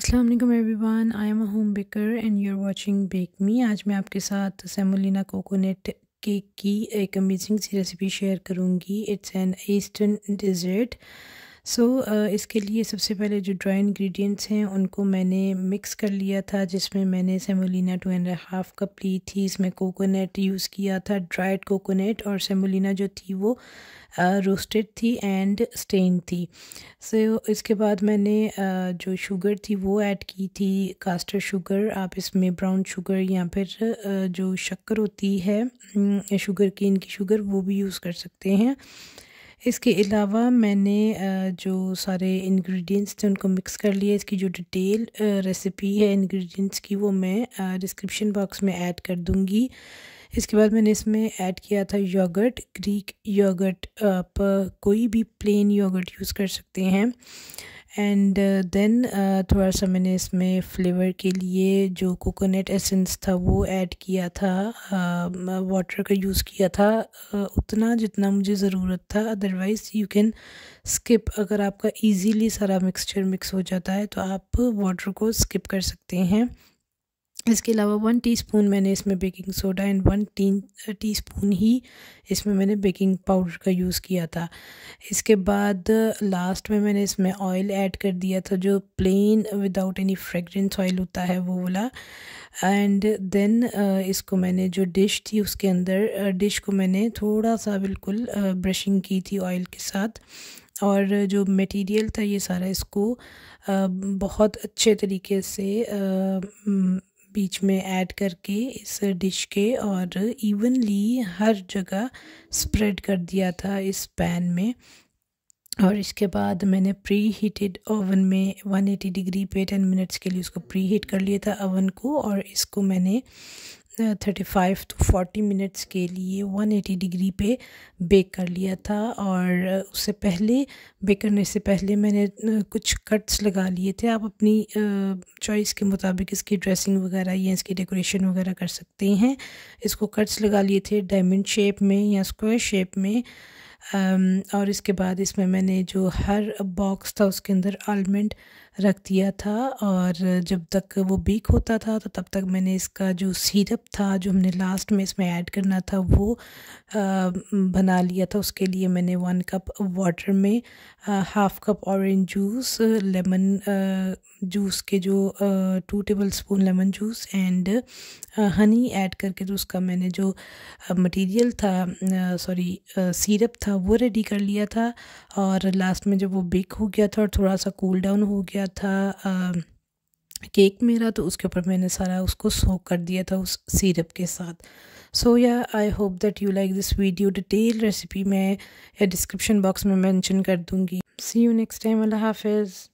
वालेकुम everyone I am a home baker and you are watching bake me आज मैं आपके साथ सेमोलिना कोकोनट केक की एक अमेजिंग सी रेसिपी शेयर करूँगी it's an eastern dessert so so, uh, इसके लिए सबसे पहले जो ड्राई इंग्रेडिएंट्स हैं उनको मैंने मिक्स कर लिया था जिसमें मैंने semolina two and half cup ली थी इसमें कोकोनट यूज़ किया था ड्राइड कोकोनट और सेमोलिना जो थी वो रोस्टेड uh, थी एंड स्टेन थी सो so, इसके बाद मैंने uh, जो शुगर थी वो ऐड की थी कास्टर शुगर आप इसमें ब्राउन शुगर या फिर uh, जो शक्कर होती है शुगर mm, की इनकी शुगर वो भी यूज़ कर सकते हैं इसके अलावा मैंने जो सारे इंग्रेडिएंट्स थे उनको मिक्स कर लिया इसकी जो डिटेल रेसिपी है इंग्रेडिएंट्स की वो मैं डिस्क्रिप्शन बॉक्स में ऐड कर दूँगी इसके बाद मैंने इसमें ऐड किया था योगर्ट ग्रीक योगर्ट आप कोई भी प्लेन योगर्ट यूज़ कर सकते हैं एंड देन uh, uh, थोड़ा सा मैंने इसमें फ्लेवर के लिए जो कोकोनट एसेंस था वो ऐड किया था वाटर um, का यूज़ किया था uh, उतना जितना मुझे ज़रूरत था अदरवाइज़ यू कैन स्किप अगर आपका इजीली सारा मिक्सचर मिक्स हो जाता है तो आप वाटर को स्किप कर सकते हैं इसके अलावा वन टीस्पून मैंने इसमें baking soda and one teaspoon ही इसमें मैंने बेकिंग पाउडर का यूज़ किया था इसके बाद लास्ट uh, में मैंने इसमें ऑयल ऐड कर दिया था जो plain without any fragrance oil होता है वो वाला एंड देन uh, इसको मैंने जो डिश थी उसके अंदर डिश uh, को मैंने थोड़ा सा बिल्कुल ब्रशिंग की थी ऑयल के साथ और जो मटेरियल था ये सारा इसको बहुत अच्छे तरीके से बीच में ऐड करके इस डिश के और इवनली हर जगह स्प्रेड कर दिया था इस पैन में और इसके बाद मैंने प्री हीटेड ओवन में 180 डिग्री पे 10 मिनट्स के लिए उसको प्री हीट कर लिया था ओवन को और इसको मैंने thirty five to forty minutes के लिए वन एटी डिग्री पे बेक कर लिया था और उससे पहले बेक करने से पहले मैंने कुछ कट्स लगा लिए थे आप अपनी चॉइस के मुताबिक इसकी ड्रेसिंग वगैरह या इसकी डेकोरेशन वगैरह कर सकते हैं इसको कट्स लगा लिए थे डायमंड शेप में या स्क्वायर शेप में और इसके बाद इसमें मैंने जो हर बॉक्स था उसके अंदर आलमंड रख दिया था और जब तक वो बीक होता था तो तब तक मैंने इसका जो सीरप था जो हमने लास्ट में इसमें ऐड करना था वो बना लिया था उसके लिए मैंने वन कप वाटर में half cup orange juice lemon juice के जो two tablespoon lemon juice and honey add करके तो उसका मैंने जो मटेरियल था सॉरी सीरप था था वो रेडी कर लिया था और लास्ट में जब वो बेक हो गया था और थोड़ा सा कूल डाउन हो गया था आ, केक मेरा तो उसके ऊपर मैंने सारा उसको सोक कर दिया था उस सिरप के साथ सो या I hope that you like this video detail recipe मैं या डिस्क्रिप्शन बॉक्स में मेंशन कर दूंगी सी यू नेक्स्ट टाइम अल्लाह हाफिज़